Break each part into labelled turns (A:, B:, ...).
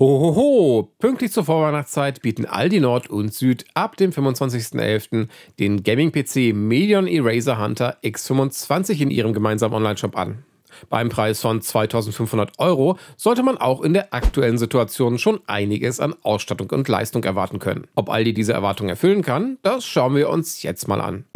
A: Hohoho! Ho, ho. Pünktlich zur Vorweihnachtszeit bieten Aldi Nord und Süd ab dem 25.11. den Gaming-PC Medion Eraser Hunter X25 in ihrem gemeinsamen Onlineshop an. Beim Preis von 2500 Euro sollte man auch in der aktuellen Situation schon einiges an Ausstattung und Leistung erwarten können. Ob Aldi diese Erwartung erfüllen kann, das schauen wir uns jetzt mal an.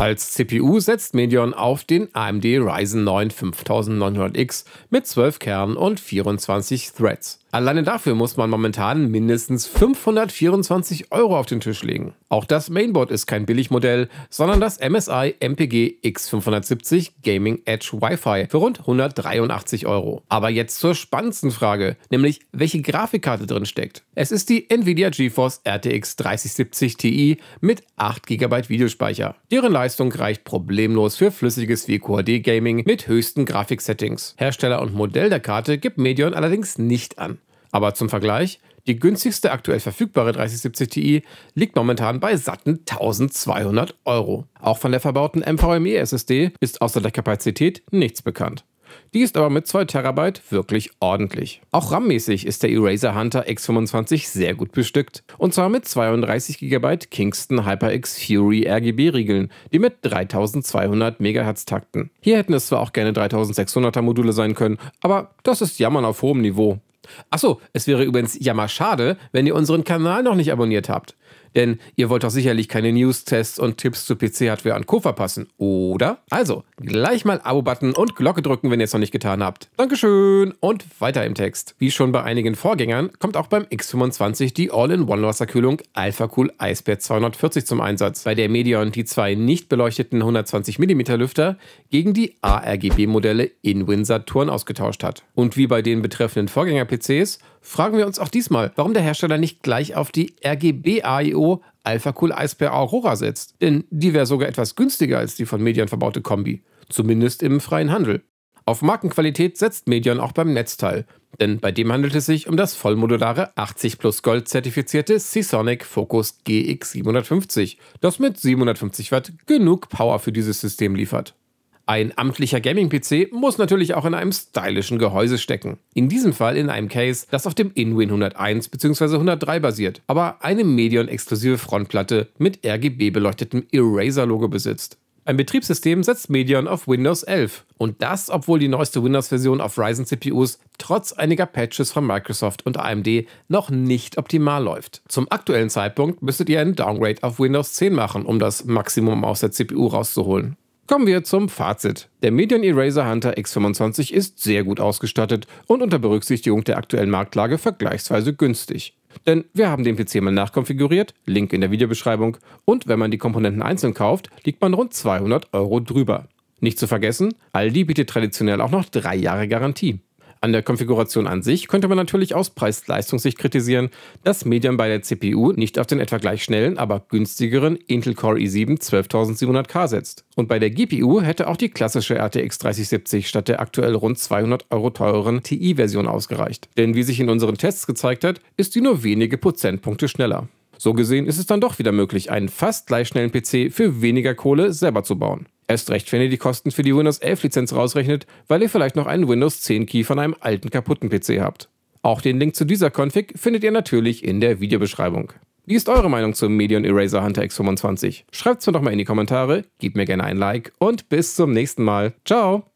A: Als CPU setzt Medion auf den AMD Ryzen 9 5900X mit 12 Kernen und 24 Threads. Alleine dafür muss man momentan mindestens 524 Euro auf den Tisch legen. Auch das Mainboard ist kein Billigmodell, sondern das MSI MPG X570 Gaming Edge Wi-Fi für rund 183 Euro. Aber jetzt zur spannendsten Frage, nämlich welche Grafikkarte drin steckt. Es ist die Nvidia GeForce RTX 3070 Ti mit 8 GB Videospeicher. Deren Leistung reicht problemlos für flüssiges VQHD Gaming mit höchsten Grafiksettings. Hersteller und Modell der Karte gibt Medion allerdings nicht an. Aber zum Vergleich, die günstigste aktuell verfügbare 3070 Ti liegt momentan bei satten 1200 Euro. Auch von der verbauten MVME ssd ist außer der Kapazität nichts bekannt. Die ist aber mit 2 TB wirklich ordentlich. Auch RAM-mäßig ist der Eraser Hunter X25 sehr gut bestückt. Und zwar mit 32 GB Kingston HyperX Fury RGB-Riegeln, die mit 3200 MHz takten. Hier hätten es zwar auch gerne 3600er Module sein können, aber das ist Jammern auf hohem Niveau. Achso, es wäre übrigens ja mal schade, wenn ihr unseren Kanal noch nicht abonniert habt. Denn ihr wollt doch sicherlich keine News, Tests und Tipps zu PC-Hardware an Co. verpassen, oder? Also, gleich mal Abo-Button und Glocke drücken, wenn ihr es noch nicht getan habt. Dankeschön und weiter im Text. Wie schon bei einigen Vorgängern kommt auch beim X25 die All-in-One-Wasserkühlung AlphaCool Iceberg 240 zum Einsatz, bei der Medion die zwei nicht beleuchteten 120mm Lüfter gegen die ARGB-Modelle in Inwin Saturn ausgetauscht hat. Und wie bei den betreffenden Vorgänger-PCs fragen wir uns auch diesmal, warum der Hersteller nicht gleich auf die RGBA AEO Alpha Cool Eisbär Aurora setzt, denn die wäre sogar etwas günstiger als die von Medion verbaute Kombi, zumindest im freien Handel. Auf Markenqualität setzt Medion auch beim Netzteil, denn bei dem handelt es sich um das vollmodulare 80 plus Gold zertifizierte Seasonic Focus GX750, das mit 750 Watt genug Power für dieses System liefert. Ein amtlicher Gaming-PC muss natürlich auch in einem stylischen Gehäuse stecken. In diesem Fall in einem Case, das auf dem InWin 101 bzw. 103 basiert, aber eine Medion-exklusive Frontplatte mit RGB-beleuchtetem Eraser-Logo besitzt. Ein Betriebssystem setzt Medion auf Windows 11. Und das, obwohl die neueste Windows-Version auf Ryzen-CPUs trotz einiger Patches von Microsoft und AMD noch nicht optimal läuft. Zum aktuellen Zeitpunkt müsstet ihr einen Downgrade auf Windows 10 machen, um das Maximum aus der CPU rauszuholen. Kommen wir zum Fazit. Der Median Eraser Hunter X25 ist sehr gut ausgestattet und unter Berücksichtigung der aktuellen Marktlage vergleichsweise günstig. Denn wir haben den PC mal nachkonfiguriert, Link in der Videobeschreibung, und wenn man die Komponenten einzeln kauft, liegt man rund 200 Euro drüber. Nicht zu vergessen, Aldi bietet traditionell auch noch 3 Jahre Garantie. An der Konfiguration an sich könnte man natürlich aus Preis-Leistungssicht kritisieren, dass Medium bei der CPU nicht auf den etwa gleich schnellen, aber günstigeren Intel Core i7 12700K setzt. Und bei der GPU hätte auch die klassische RTX 3070 statt der aktuell rund 200 Euro teureren TI-Version ausgereicht. Denn wie sich in unseren Tests gezeigt hat, ist die nur wenige Prozentpunkte schneller. So gesehen ist es dann doch wieder möglich, einen fast gleich schnellen PC für weniger Kohle selber zu bauen. Erst recht, wenn ihr die Kosten für die Windows 11 Lizenz rausrechnet, weil ihr vielleicht noch einen Windows 10 Key von einem alten kaputten PC habt. Auch den Link zu dieser Config findet ihr natürlich in der Videobeschreibung. Wie ist eure Meinung zum Medion Eraser Hunter X25? Schreibt es mir doch mal in die Kommentare, gebt mir gerne ein Like und bis zum nächsten Mal. Ciao!